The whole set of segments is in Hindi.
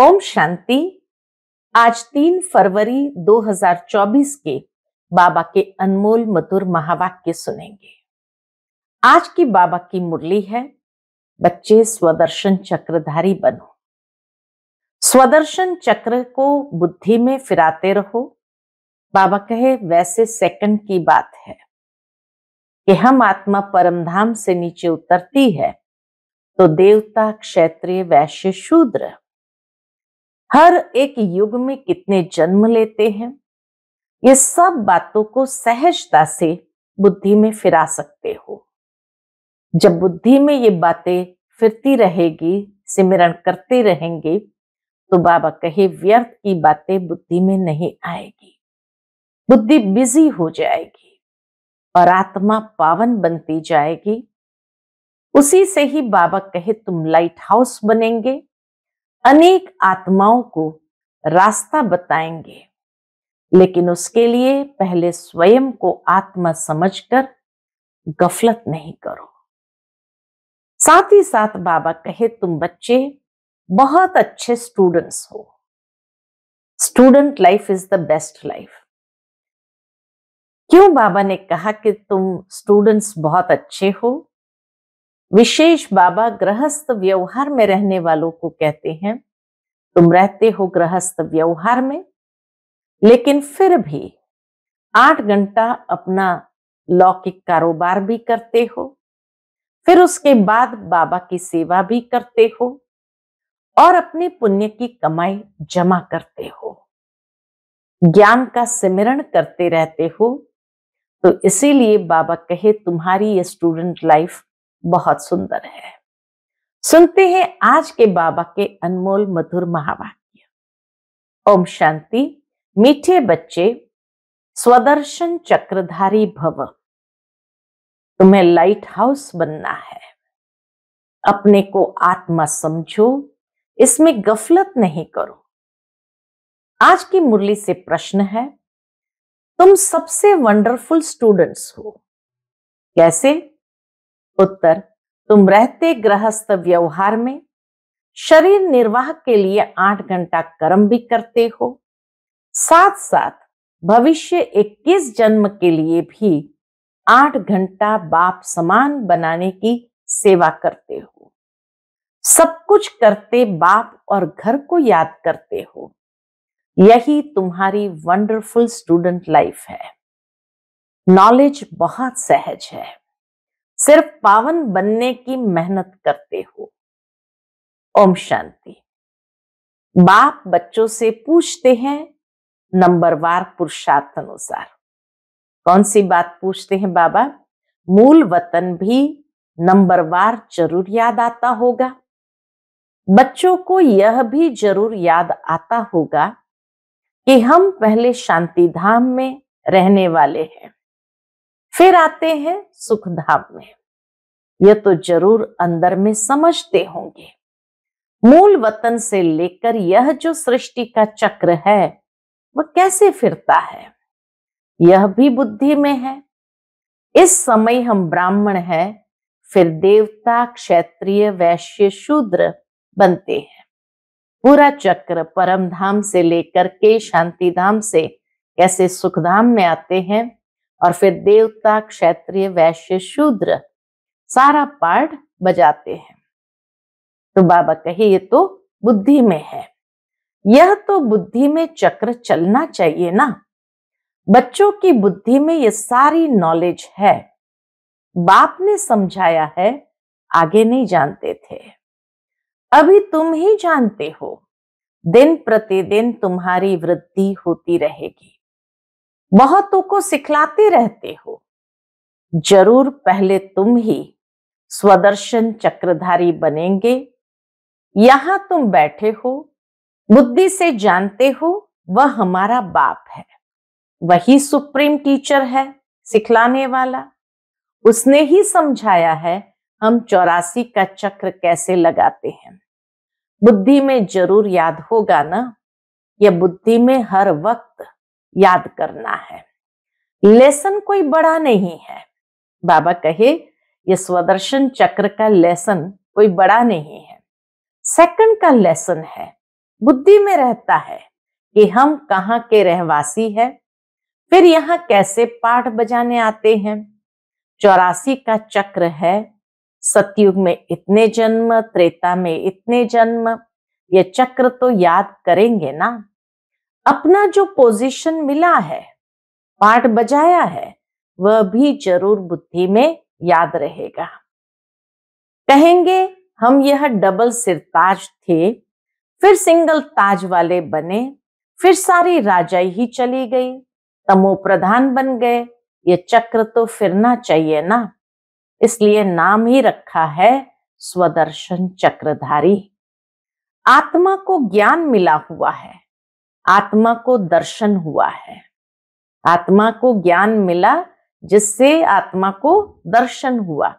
ओम शांति आज तीन फरवरी 2024 के बाबा के अनमोल मधुर महावाक्य सुनेंगे आज की बाबा की मुरली है बच्चे स्वदर्शन चक्रधारी बनो स्वदर्शन चक्र को बुद्धि में फिराते रहो बाबा कहे वैसे सेकंड की बात है कि हम आत्मा परमधाम से नीचे उतरती है तो देवता क्षेत्रीय वैश्य शूद्र हर एक युग में कितने जन्म लेते हैं ये सब बातों को सहजता से बुद्धि में फिरा सकते हो जब बुद्धि में ये बातें फिरती रहेगी सिमरण करते रहेंगे तो बाबा कहे व्यर्थ की बातें बुद्धि में नहीं आएगी बुद्धि बिजी हो जाएगी और आत्मा पावन बनती जाएगी उसी से ही बाबा कहे तुम लाइट हाउस बनेंगे अनेक आत्माओं को रास्ता बताएंगे लेकिन उसके लिए पहले स्वयं को आत्मा समझकर गफलत नहीं करो साथ ही साथ बाबा कहे तुम बच्चे बहुत अच्छे स्टूडेंट्स हो student life is the best life क्यों बाबा ने कहा कि तुम स्टूडेंट्स बहुत अच्छे हो विशेष बाबा गृहस्थ व्यवहार में रहने वालों को कहते हैं तुम रहते हो गृहस्थ व्यवहार में लेकिन फिर भी आठ घंटा अपना लौकिक कारोबार भी करते हो फिर उसके बाद बाबा की सेवा भी करते हो और अपने पुण्य की कमाई जमा करते हो ज्ञान का सिमरण करते रहते हो तो इसीलिए बाबा कहे तुम्हारी ये स्टूडेंट लाइफ बहुत सुंदर है सुनते हैं आज के बाबा के अनमोल मधुर महावाक्य ओम शांति मीठे बच्चे स्वदर्शन चक्रधारी भव तुम्हें लाइट हाउस बनना है अपने को आत्मा समझो इसमें गफलत नहीं करो आज की मुरली से प्रश्न है तुम सबसे वंडरफुल स्टूडेंट्स हो कैसे उत्तर तुम रहते गृहस्थ व्यवहार में शरीर निर्वाह के लिए आठ घंटा कर्म भी करते हो साथ साथ भविष्य 21 जन्म के लिए भी आठ घंटा बाप समान बनाने की सेवा करते हो सब कुछ करते बाप और घर को याद करते हो यही तुम्हारी वंडरफुल स्टूडेंट लाइफ है नॉलेज बहुत सहज है सिर्फ पावन बनने की मेहनत करते हो ओम शांति बाप बच्चों से पूछते हैं नंबरवार पुरुषार्थ अनुसार कौन सी बात पूछते हैं बाबा मूल वतन भी नंबरवार जरूर याद आता होगा बच्चों को यह भी जरूर याद आता होगा कि हम पहले शांति धाम में रहने वाले हैं फिर आते हैं सुखधाम में यह तो जरूर अंदर में समझते होंगे मूल वतन से लेकर यह जो सृष्टि का चक्र है वह कैसे फिरता है यह भी बुद्धि में है इस समय हम ब्राह्मण हैं फिर देवता क्षेत्रीय वैश्य शूद्र बनते हैं पूरा चक्र परम धाम से लेकर के शांति धाम से कैसे सुखधाम में आते हैं और फिर देवता क्षेत्रीय वैश्य शूद्र सारा पाठ बजाते हैं तो बाबा कहे ये तो बुद्धि में है यह तो बुद्धि में चक्र चलना चाहिए ना बच्चों की बुद्धि में ये सारी नॉलेज है बाप ने समझाया है आगे नहीं जानते थे अभी तुम ही जानते हो दिन प्रतिदिन तुम्हारी वृद्धि होती रहेगी बहुतों को सिखलाते रहते हो जरूर पहले तुम ही स्वदर्शन चक्रधारी बनेंगे यहां तुम बैठे हो बुद्धि से जानते हो वह हमारा बाप है वही सुप्रीम टीचर है सिखलाने वाला उसने ही समझाया है हम चौरासी का चक्र कैसे लगाते हैं बुद्धि में जरूर याद होगा ना यह बुद्धि में हर वक्त याद करना है लेसन कोई बड़ा नहीं है बाबा कहे ये स्वदर्शन चक्र का लेसन कोई बड़ा नहीं है सेकंड का लेसन है बुद्धि में रहता है कि हम कहाँ के रहवासी हैं फिर यहाँ कैसे पाठ बजाने आते हैं चौरासी का चक्र है सतयुग में इतने जन्म त्रेता में इतने जन्म ये चक्र तो याद करेंगे ना अपना जो पोजीशन मिला है पाठ बजाया है वह भी जरूर बुद्धि में याद रहेगा कहेंगे हम यह डबल सिरताज थे फिर सिंगल ताज वाले बने फिर सारी राजाई ही चली गई तमो प्रधान बन गए ये चक्र तो फिरना चाहिए ना इसलिए नाम ही रखा है स्वदर्शन चक्रधारी आत्मा को ज्ञान मिला हुआ है आत्मा को दर्शन हुआ है आत्मा को ज्ञान मिला जिससे आत्मा को दर्शन हुआ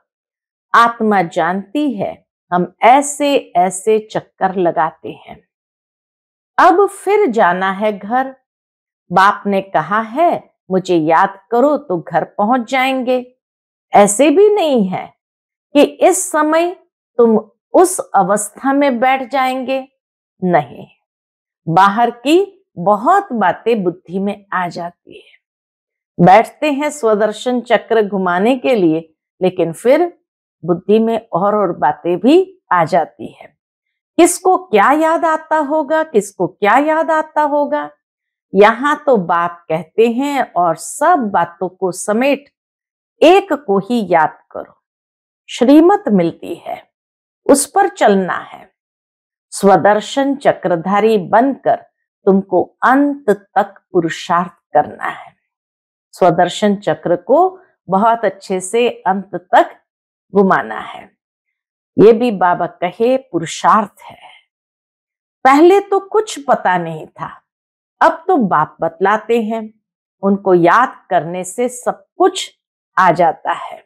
आत्मा जानती है हम ऐसे ऐसे चक्कर लगाते हैं अब फिर जाना है घर बाप ने कहा है मुझे याद करो तो घर पहुंच जाएंगे ऐसे भी नहीं है कि इस समय तुम उस अवस्था में बैठ जाएंगे नहीं बाहर की बहुत बातें बुद्धि में आ जाती है बैठते हैं स्वदर्शन चक्र घुमाने के लिए लेकिन फिर बुद्धि में और और बातें भी आ जाती है किसको क्या याद आता होगा किसको क्या याद आता होगा यहां तो बाप कहते हैं और सब बातों को समेट एक को ही याद करो श्रीमत मिलती है उस पर चलना है स्वदर्शन चक्रधारी बनकर तुमको अंत तक पुरुषार्थ करना है स्वदर्शन चक्र को बहुत अच्छे से अंत तक घुमाना है ये भी बाबा कहे पुरुषार्थ है पहले तो कुछ पता नहीं था अब तो बाप बतलाते हैं उनको याद करने से सब कुछ आ जाता है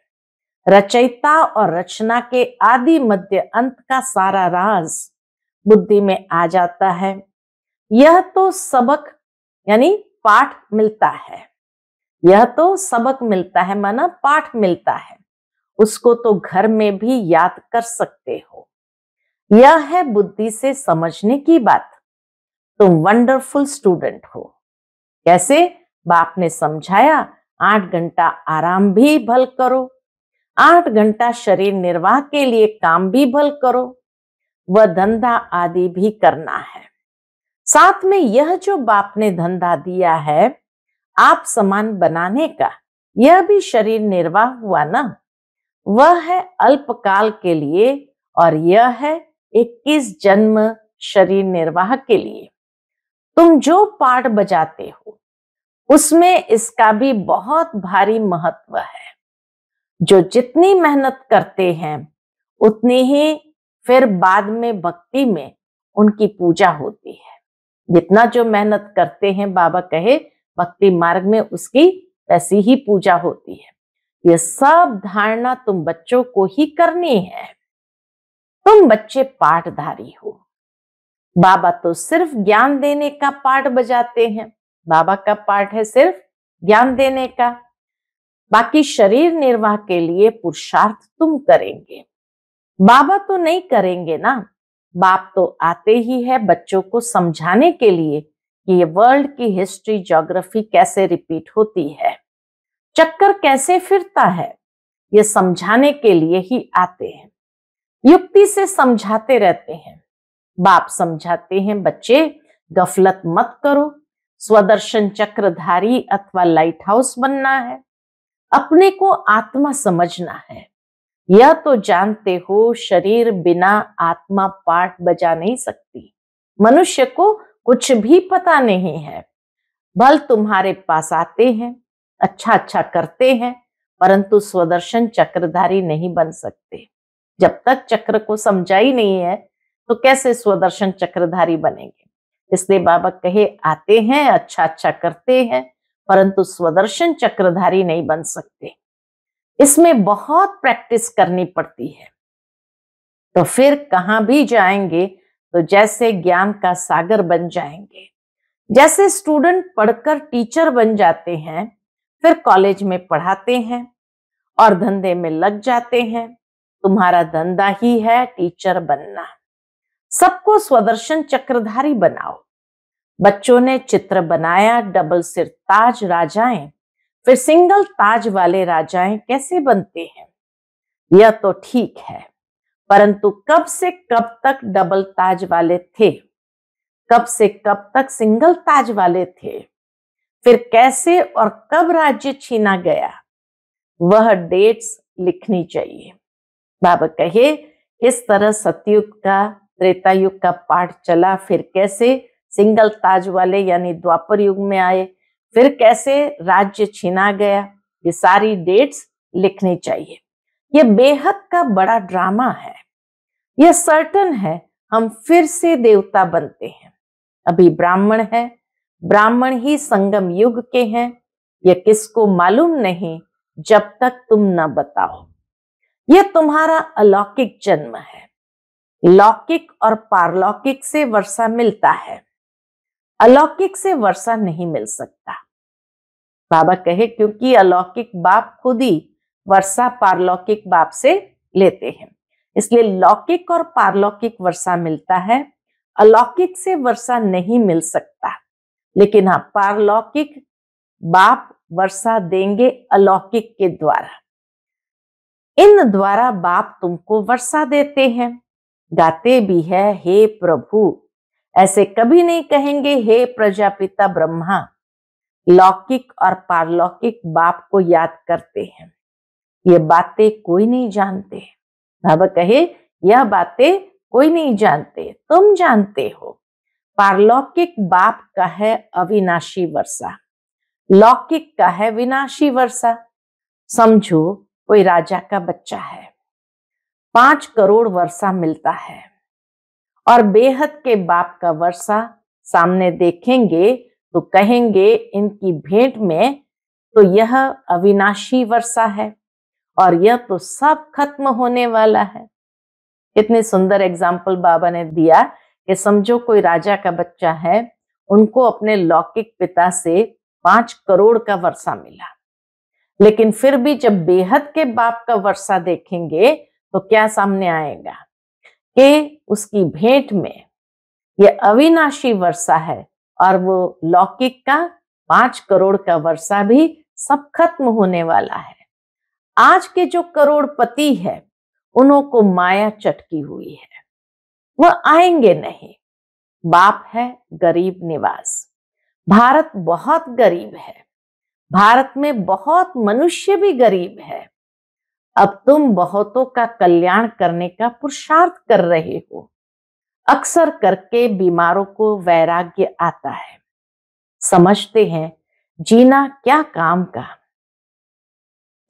रचयिता और रचना के आदि मध्य अंत का सारा राज बुद्धि में आ जाता है यह तो सबक यानी पाठ मिलता है यह तो सबक मिलता है माना पाठ मिलता है उसको तो घर में भी याद कर सकते हो यह है बुद्धि से समझने की बात तुम वंडरफुल स्टूडेंट हो कैसे बाप ने समझाया आठ घंटा आराम भी भल करो आठ घंटा शरीर निर्वाह के लिए काम भी भल करो व धंधा आदि भी करना है साथ में यह जो बाप ने धंधा दिया है आप समान बनाने का यह भी शरीर निर्वाह हुआ ना वह है अल्पकाल के लिए और यह है इक्कीस जन्म शरीर निर्वाह के लिए तुम जो पाठ बजाते हो उसमें इसका भी बहुत भारी महत्व है जो जितनी मेहनत करते हैं उतनी ही फिर बाद में भक्ति में उनकी पूजा होती है जितना जो मेहनत करते हैं बाबा कहे भक्ति मार्ग में उसकी वैसी ही पूजा होती है ये सब धारणा तुम बच्चों को ही करनी है तुम बच्चे पाठधारी हो बाबा तो सिर्फ ज्ञान देने का पाठ बजाते हैं बाबा का पाठ है सिर्फ ज्ञान देने का बाकी शरीर निर्वाह के लिए पुरुषार्थ तुम करेंगे बाबा तो नहीं करेंगे ना बाप तो आते ही है बच्चों को समझाने के लिए कि ये वर्ल्ड की हिस्ट्री ज्योग्राफी कैसे रिपीट होती है चक्कर कैसे फिरता है ये समझाने के लिए ही आते हैं युक्ति से समझाते रहते हैं बाप समझाते हैं बच्चे गफलत मत करो स्वदर्शन चक्रधारी अथवा लाइट हाउस बनना है अपने को आत्मा समझना है यह तो जानते हो शरीर बिना आत्मा पाठ बजा नहीं सकती मनुष्य को कुछ भी पता नहीं है भल तुम्हारे पास आते हैं अच्छा अच्छा करते हैं परंतु स्वदर्शन चक्रधारी नहीं बन सकते जब तक चक्र को समझाई नहीं है तो कैसे स्वदर्शन चक्रधारी बनेंगे इसलिए बाबा कहे आते हैं अच्छा अच्छा करते हैं परंतु स्वदर्शन चक्रधारी नहीं बन सकते इसमें बहुत प्रैक्टिस करनी पड़ती है तो फिर कहां भी जाएंगे तो जैसे ज्ञान का सागर बन जाएंगे जैसे स्टूडेंट पढ़कर टीचर बन जाते हैं फिर कॉलेज में पढ़ाते हैं और धंधे में लग जाते हैं तुम्हारा धंधा ही है टीचर बनना सबको स्वदर्शन चक्रधारी बनाओ बच्चों ने चित्र बनाया डबल सिर ताज राजाएं फिर सिंगल ताज वाले राजाएं कैसे बनते हैं यह तो ठीक है परंतु कब से कब तक डबल ताज वाले थे कब से कब तक सिंगल ताज वाले थे फिर कैसे और कब राज्य छीना गया वह डेट्स लिखनी चाहिए बाबा कहे इस तरह सतयुग का त्रेता युग का पाठ चला फिर कैसे सिंगल ताज वाले यानी द्वापर युग में आए फिर कैसे राज्य छीना गया ये सारी डेट्स लिखनी चाहिए ये बेहद का बड़ा ड्रामा है यह सर्टन है हम फिर से देवता बनते हैं अभी ब्राह्मण है ब्राह्मण ही संगम युग के हैं यह किसको मालूम नहीं जब तक तुम न बताओ यह तुम्हारा अलौकिक जन्म है लौकिक और पारलौकिक से वर्षा मिलता है अलौकिक से वर्षा नहीं मिल सकता बाबा कहे क्योंकि अलौकिक बाप खुद ही वर्षा पारलौकिक बाप से लेते हैं इसलिए लौकिक और पारलौकिक वर्षा मिलता है अलौकिक से वर्षा नहीं मिल सकता लेकिन हाँ पारलौकिक बाप वर्षा देंगे अलौकिक के द्वारा इन द्वारा बाप तुमको वर्षा देते हैं गाते भी है हे प्रभु ऐसे कभी नहीं कहेंगे हे प्रजापिता ब्रह्मा लौकिक और पारलौकिक बाप को याद करते हैं ये बातें कोई नहीं जानते बाबा कहे यह बातें कोई नहीं जानते तुम जानते हो पारलौकिक बाप का है अविनाशी वर्षा लौकिक का है विनाशी वर्षा समझो कोई राजा का बच्चा है पांच करोड़ वर्षा मिलता है और बेहद के बाप का वर्षा सामने देखेंगे तो कहेंगे इनकी भेंट में तो यह अविनाशी वर्षा है और यह तो सब खत्म होने वाला है कितने सुंदर एग्जाम्पल बाबा ने दिया कि समझो कोई राजा का बच्चा है उनको अपने लौकिक पिता से पांच करोड़ का वर्षा मिला लेकिन फिर भी जब बेहद के बाप का वर्षा देखेंगे तो क्या सामने आएगा कि उसकी भेंट में यह अविनाशी वर्षा है और वो लौकिक का पांच करोड़ का वर्षा भी सब खत्म होने वाला है आज के जो करोड़पति है उन्हों को माया चटकी हुई है वह आएंगे नहीं बाप है गरीब निवास भारत बहुत गरीब है भारत में बहुत मनुष्य भी गरीब है अब तुम बहुतों का कल्याण करने का पुरुषार्थ कर रहे हो अक्सर करके बीमारों को वैराग्य आता है समझते हैं जीना क्या काम का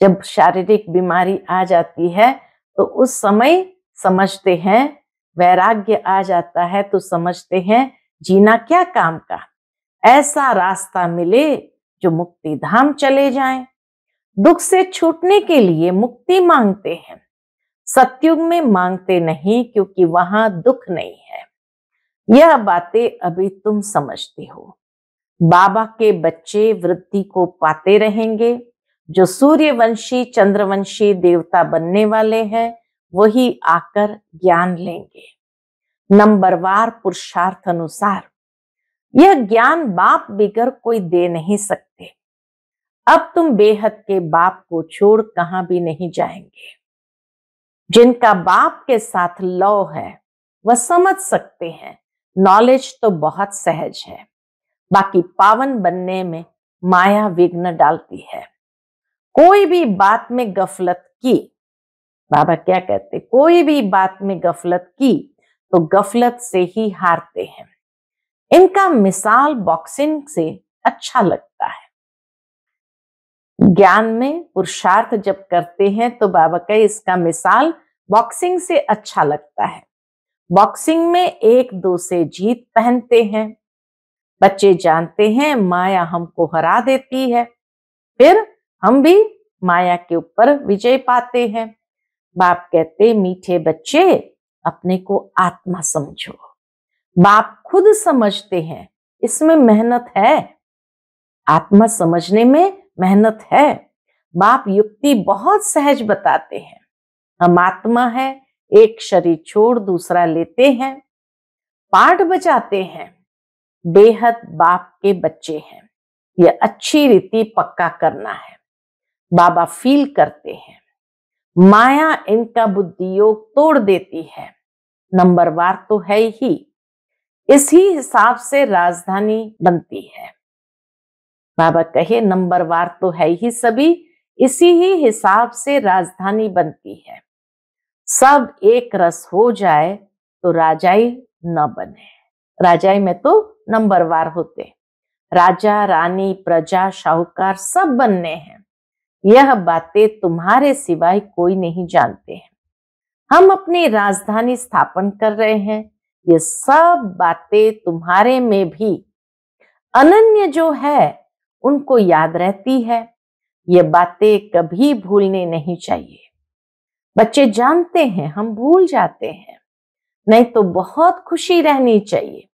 जब शारीरिक बीमारी आ जाती है तो उस समय समझते हैं वैराग्य आ जाता है तो समझते हैं जीना क्या काम का ऐसा रास्ता मिले जो मुक्ति धाम चले जाएं दुख से छूटने के लिए मुक्ति मांगते हैं सत्युग में मांगते नहीं क्योंकि वहां दुख नहीं है यह बातें अभी तुम समझते हो बाबा के बच्चे वृद्धि को पाते रहेंगे जो सूर्यवंशी चंद्रवंशी देवता बनने वाले हैं वही आकर ज्ञान लेंगे नंबरवार पुरुषार्थ अनुसार यह ज्ञान बाप बिगर कोई दे नहीं सकते अब तुम बेहद के बाप को छोड़ कहां भी नहीं जाएंगे जिनका बाप के साथ लव है वह समझ सकते हैं नॉलेज तो बहुत सहज है बाकी पावन बनने में माया विघ्न डालती है कोई भी बात में गफलत की बाबा क्या कहते कोई भी बात में गफलत की तो गफलत से ही हारते हैं इनका मिसाल बॉक्सिंग से अच्छा लगता है ज्ञान में पुरुषार्थ जब करते हैं तो बाबा का इसका मिसाल बॉक्सिंग से अच्छा लगता है बॉक्सिंग में एक दो से जीत पहनते हैं बच्चे जानते हैं माया हमको हरा देती है फिर हम भी माया के ऊपर विजय पाते हैं बाप कहते मीठे बच्चे अपने को आत्मा समझो बाप खुद समझते हैं इसमें मेहनत है आत्मा समझने में मेहनत है बाप युक्ति बहुत सहज बताते हैं हम आत्मा है एक शरीर छोड़ दूसरा लेते हैं पाठ बचाते हैं बेहद बाप के बच्चे हैं यह अच्छी रीति पक्का करना है बाबा फील करते हैं माया इनका बुद्धि योग तोड़ देती है नंबर वार तो है ही इसी हिसाब से राजधानी बनती है बाबा कहे नंबरवार तो है ही सभी इसी ही हिसाब से राजधानी बनती है सब एक रस हो जाए तो राजाई न बने राजाई में तो नंबरवार होते राजा रानी प्रजा शाहूकार सब बनने हैं यह बातें तुम्हारे सिवाय कोई नहीं जानते हैं हम अपनी राजधानी स्थापन कर रहे हैं ये सब बातें तुम्हारे में भी अनन्य जो है उनको याद रहती है ये बातें कभी भूलने नहीं चाहिए बच्चे जानते हैं हम भूल जाते हैं नहीं तो बहुत खुशी रहनी चाहिए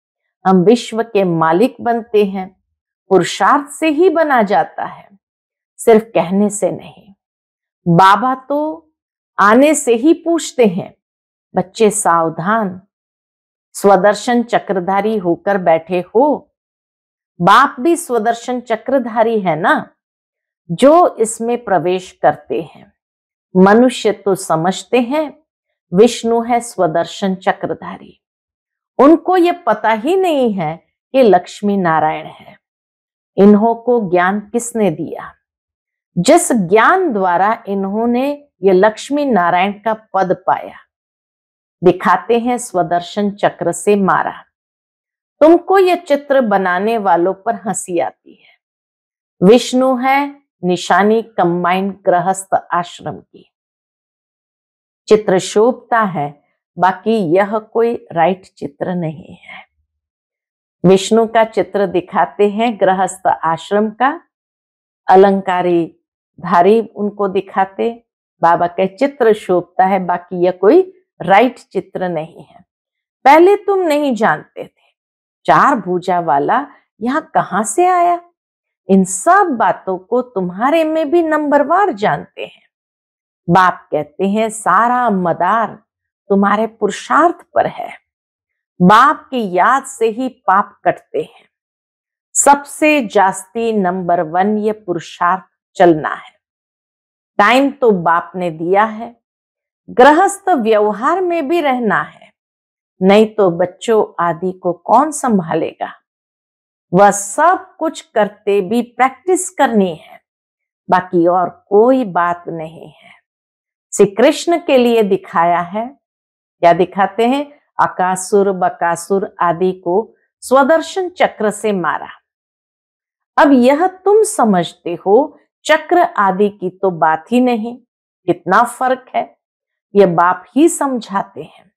हम विश्व के मालिक बनते हैं पुरुषार्थ से ही बना जाता है सिर्फ कहने से नहीं बाबा तो आने से ही पूछते हैं बच्चे सावधान स्वदर्शन चक्रधारी होकर बैठे हो बाप भी स्वदर्शन चक्रधारी है ना जो इसमें प्रवेश करते हैं मनुष्य तो समझते हैं विष्णु है स्वदर्शन चक्रधारी उनको ये पता ही नहीं है कि लक्ष्मी नारायण है इन्हों को ज्ञान किसने दिया जिस ज्ञान द्वारा इन्होंने ये लक्ष्मी नारायण का पद पाया दिखाते हैं स्वदर्शन चक्र से मारा तुमको ये चित्र बनाने वालों पर हंसी आती है विष्णु है निशानी कंबाइंड गृहस्थ आश्रम की चित्र शोभता है बाकी यह कोई राइट चित्र नहीं है विष्णु का चित्र दिखाते हैं गृहस्थ आश्रम का अलंकारी धारी उनको दिखाते बाबा के चित्र शोभता है बाकी यह कोई राइट चित्र नहीं है पहले तुम नहीं जानते थे चार भुजा वाला यहाँ कहाँ से आया इन सब बातों को तुम्हारे में भी नंबरवार जानते हैं बाप कहते हैं सारा मदार तुम्हारे पुरुषार्थ पर है बाप की याद से ही पाप कटते हैं सबसे जास्ती नंबर वन ये पुरुषार्थ चलना है टाइम तो बाप ने दिया है गृहस्थ व्यवहार में भी रहना है नहीं तो बच्चों आदि को कौन संभालेगा वह सब कुछ करते भी प्रैक्टिस करनी है बाकी और कोई बात नहीं है श्री कृष्ण के लिए दिखाया है क्या दिखाते हैं अकासुर बकासुर आदि को स्वदर्शन चक्र से मारा अब यह तुम समझते हो चक्र आदि की तो बात ही नहीं कितना फर्क है यह बाप ही समझाते हैं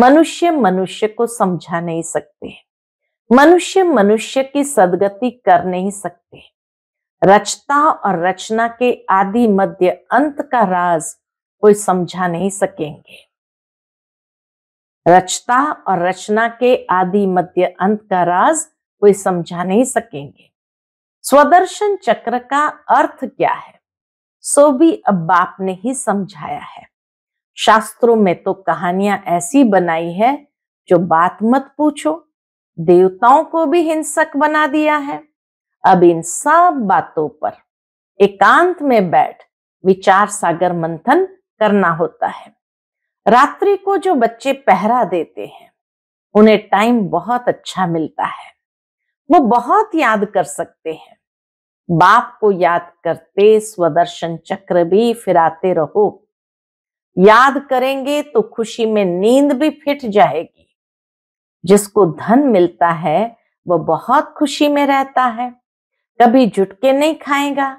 मनुष्य मनुष्य को समझा नहीं सकते मनुष्य मनुष्य की सदगति कर नहीं सकते रचता और रचना के आदि मध्य अंत का राज कोई समझा नहीं सकेंगे रचता और रचना के आदि मध्य अंत का राज कोई समझा नहीं सकेंगे स्वदर्शन चक्र का अर्थ क्या है सो भी अब बाप ने ही समझाया है शास्त्रों में तो कहानियां ऐसी बनाई है जो बात मत पूछो देवताओं को भी हिंसक बना दिया है अब इन सब बातों पर एकांत में बैठ विचार सागर मंथन करना होता है रात्रि को जो बच्चे पहरा देते हैं उन्हें टाइम बहुत अच्छा मिलता है वो बहुत याद कर सकते हैं बाप को याद करते स्वदर्शन चक्र भी फिराते रहो याद करेंगे तो खुशी में नींद भी फिट जाएगी जिसको धन मिलता है वह बहुत खुशी में रहता है कभी जुटके नहीं खाएगा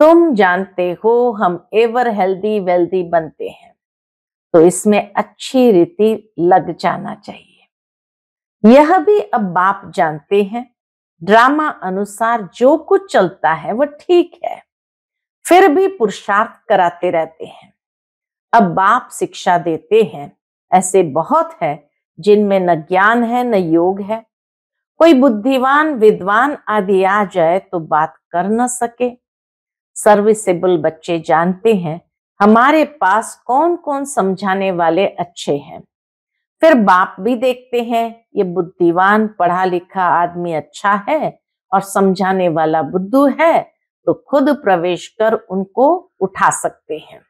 तुम जानते हो हम एवर हेल्दी वेल्दी बनते हैं तो इसमें अच्छी रीति लग जाना चाहिए यह भी अब बाप जानते हैं ड्रामा अनुसार जो कुछ चलता है वह ठीक है फिर भी पुरुषार्थ कराते रहते हैं अब बाप शिक्षा देते हैं ऐसे बहुत है जिनमें न ज्ञान है न योग है कोई बुद्धिवान विद्वान आदि आ जाए तो बात कर न सके सर्विसेबल बच्चे जानते हैं हमारे पास कौन कौन समझाने वाले अच्छे हैं फिर बाप भी देखते हैं ये बुद्धिवान पढ़ा लिखा आदमी अच्छा है और समझाने वाला बुद्धू है तो खुद प्रवेश कर उनको उठा सकते हैं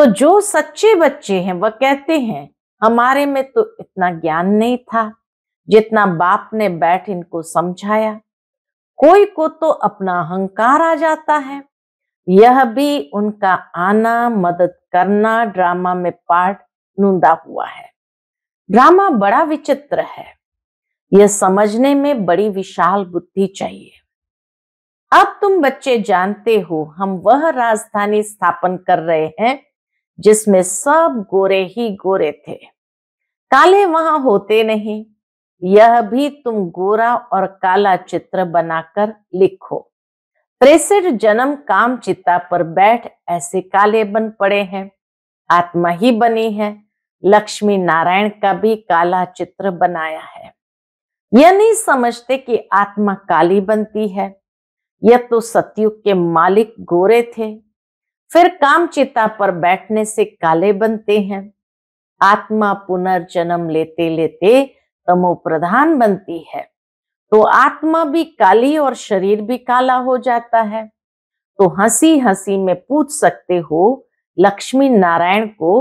तो जो सच्चे बच्चे हैं वह कहते हैं हमारे में तो इतना ज्ञान नहीं था जितना बाप ने बैठ इनको समझाया कोई को तो अपना अहंकार आ जाता है यह भी उनका आना मदद करना ड्रामा में पार्ट नूंदा हुआ है ड्रामा बड़ा विचित्र है यह समझने में बड़ी विशाल बुद्धि चाहिए अब तुम बच्चे जानते हो हम वह राजधानी स्थापन कर रहे हैं जिसमें सब गोरे ही गोरे थे काले वहां होते नहीं यह भी तुम गोरा और काला चित्र बनाकर लिखो प्रेसिड जन्म काम चिता पर बैठ ऐसे काले बन पड़े हैं आत्मा ही बनी है लक्ष्मी नारायण का भी काला चित्र बनाया है यह नहीं समझते कि आत्मा काली बनती है यह तो सतयुग के मालिक गोरे थे फिर काम चिता पर बैठने से काले बनते हैं आत्मा पुनर्जन्म लेते लेते तमो प्रधान बनती है तो आत्मा भी काली और शरीर भी काला हो जाता है तो हंसी हंसी में पूछ सकते हो लक्ष्मी नारायण को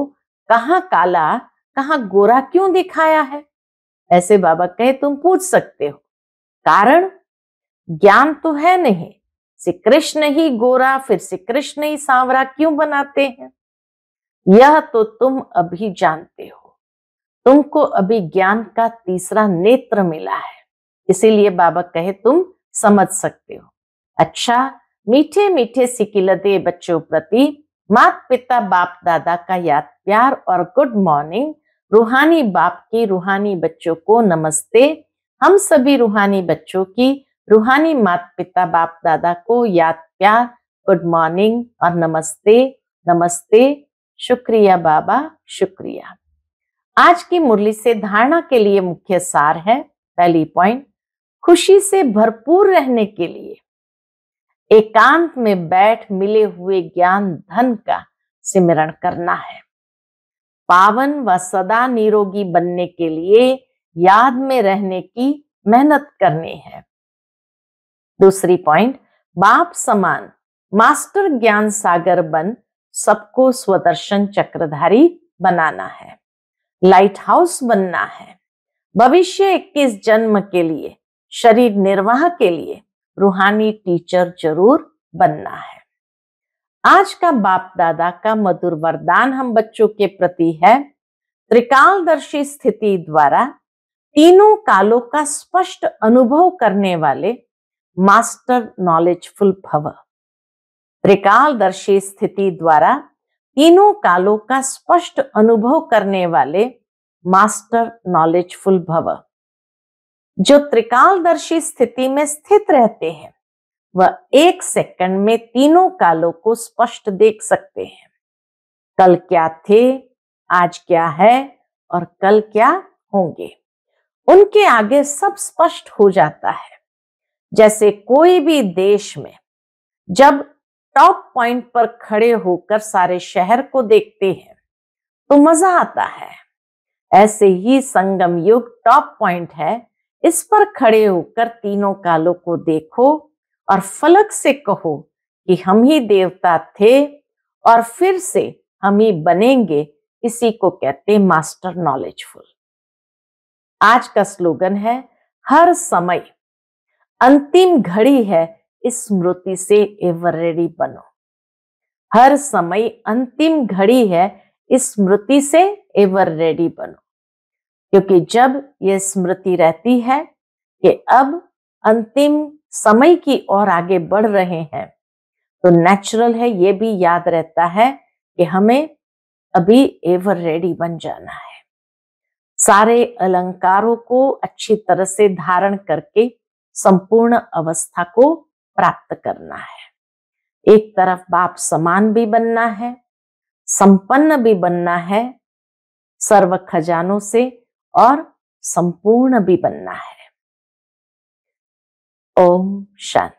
कहा काला कहा गोरा क्यों दिखाया है ऐसे बाबा कहे तुम पूछ सकते हो कारण ज्ञान तो है नहीं श्री कृष्ण ही गोरा फिर श्री कृष्ण ही सांवरा क्यों बनाते हैं यह तो तुम अभी जानते हो तुमको अभी ज्ञान का तीसरा नेत्र मिला है इसीलिए बाबा कहे तुम समझ सकते हो अच्छा मीठे मीठे सिकिलदे बच्चों प्रति मात पिता बाप दादा का याद प्यार और गुड मॉर्निंग रूहानी बाप की रूहानी बच्चों को नमस्ते हम सभी रूहानी बच्चों की रूहानी माता पिता बाप दादा को याद प्यार गुड मॉर्निंग और नमस्ते नमस्ते शुक्रिया बाबा शुक्रिया आज की मुरली से धारणा के लिए मुख्य सार है पहली पॉइंट खुशी से भरपूर रहने के लिए एकांत में बैठ मिले हुए ज्ञान धन का सिमरण करना है पावन व सदा निरोगी बनने के लिए याद में रहने की मेहनत करनी है दूसरी पॉइंट बाप समान मास्टर ज्ञान सागर बन सबको स्वदर्शन चक्रधारी बनाना है लाइट हाउस बनना है भविष्य 21 जन्म के लिए शरीर निर्वाह के लिए रूहानी टीचर जरूर बनना है आज का बाप दादा का मधुर वरदान हम बच्चों के प्रति है त्रिकालदर्शी स्थिति द्वारा तीनों कालों का स्पष्ट अनुभव करने वाले मास्टर नॉलेजफुल भव त्रिकालदर्शी स्थिति द्वारा तीनों कालों का स्पष्ट अनुभव करने वाले मास्टर नॉलेज फुल भव जो त्रिकालदर्शी स्थिति में स्थित रहते हैं वह एक सेकंड में तीनों कालों को स्पष्ट देख सकते हैं कल क्या थे आज क्या है और कल क्या होंगे उनके आगे सब स्पष्ट हो जाता है जैसे कोई भी देश में जब टॉप पॉइंट पर खड़े होकर सारे शहर को देखते हैं तो मजा आता है ऐसे ही संगम युग टॉप पॉइंट है इस पर खड़े होकर तीनों कालों को देखो और फलक से कहो कि हम ही देवता थे और फिर से हम ही बनेंगे इसी को कहते मास्टर नॉलेजफुल आज का स्लोगन है हर समय अंतिम घड़ी है इस स्मृति से एवरेडी बनो हर समय अंतिम घड़ी है इस स्मृति से एवर रेडी बनो क्योंकि जब यह स्मृति रहती है कि अब अंतिम समय की ओर आगे बढ़ रहे हैं तो नेचुरल है ये भी याद रहता है कि हमें अभी एवर रेडी बन जाना है सारे अलंकारों को अच्छी तरह से धारण करके संपूर्ण अवस्था को प्राप्त करना है एक तरफ बाप समान भी बनना है संपन्न भी बनना है सर्व खजानों से और संपूर्ण भी बनना है ओम शांति